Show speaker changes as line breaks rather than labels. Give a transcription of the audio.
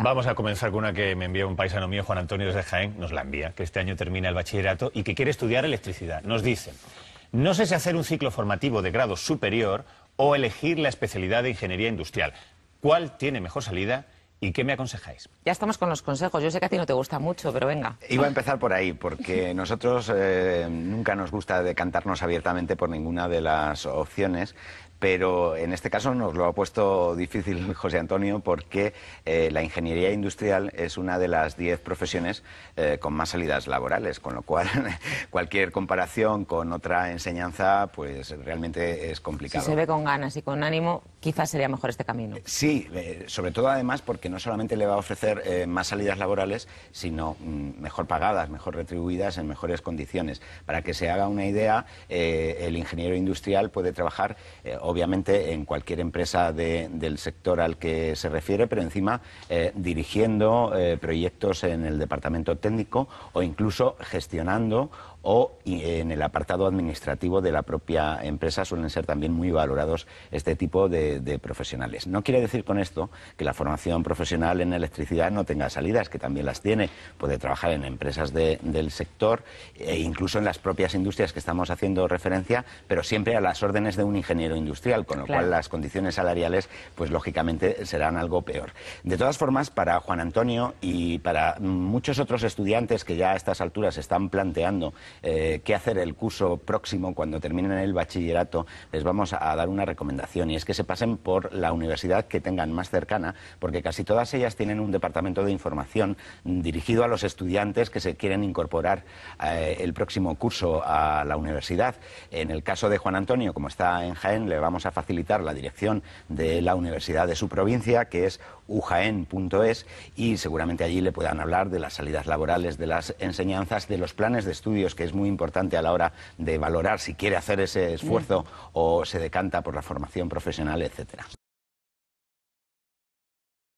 Vamos a comenzar con una que me envía un paisano mío, Juan Antonio de Jaén, nos la envía, que este año termina el bachillerato y que quiere estudiar electricidad. Nos dice, no sé si hacer un ciclo formativo de grado superior o elegir la especialidad de ingeniería industrial. ¿Cuál tiene mejor salida ¿Y qué me aconsejáis? Ya estamos con los consejos. Yo sé que a ti no te gusta mucho, pero venga. Iba a empezar por ahí, porque nosotros eh, nunca nos gusta decantarnos abiertamente por ninguna de las opciones, pero en este caso nos lo ha puesto difícil José Antonio porque eh, la ingeniería industrial es una de las 10 profesiones eh, con más salidas laborales, con lo cual cualquier comparación con otra enseñanza pues realmente es complicado. Si se ve con ganas y con ánimo, quizás sería mejor este camino. Sí, eh, sobre todo además porque no solamente le va a ofrecer más salidas laborales, sino mm, mejor pagadas, mejor retribuidas, en mejores condiciones. Para que se haga una idea, el ingeniero industrial puede trabajar obviamente en cualquier empresa del sector al que se refiere, pero encima eh, dirigiendo eh, proyectos en el departamento técnico o incluso gestionando o en el apartado administrativo de la propia empresa suelen ser también muy valorados este tipo de, profesionales. No quiere decir con esto que la formación profesional en electricidad no tenga salidas, que también las tiene. Puede trabajar en empresas del sector e incluso en las propias industrias que estamos haciendo referencia, pero siempre a las órdenes de un ingeniero industrial, con lo cual las condiciones salariales, pues lógicamente serán algo peor. De todas formas, para Juan Antonio y para muchos otros estudiantes que ya a estas alturas están planteando eh, qué hacer el curso próximo cuando terminen el bachillerato, les vamos a dar una recomendación y es que se pasen por la universidad que tengan más cercana, porque casi todas ellas tienen un departamento de información dirigido a los estudiantes que se quieren incorporar eh, el próximo curso a la universidad. En el caso de Juan Antonio, como está en Jaén, le vamos a facilitar la dirección de la universidad de su provincia, que es ujaen.es, y seguramente allí le puedan hablar de las salidas laborales, de las enseñanzas, de los planes de estudios que es muy importante a la hora de valorar si quiere hacer ese esfuerzo o se decanta por la formación profesional, etcétera.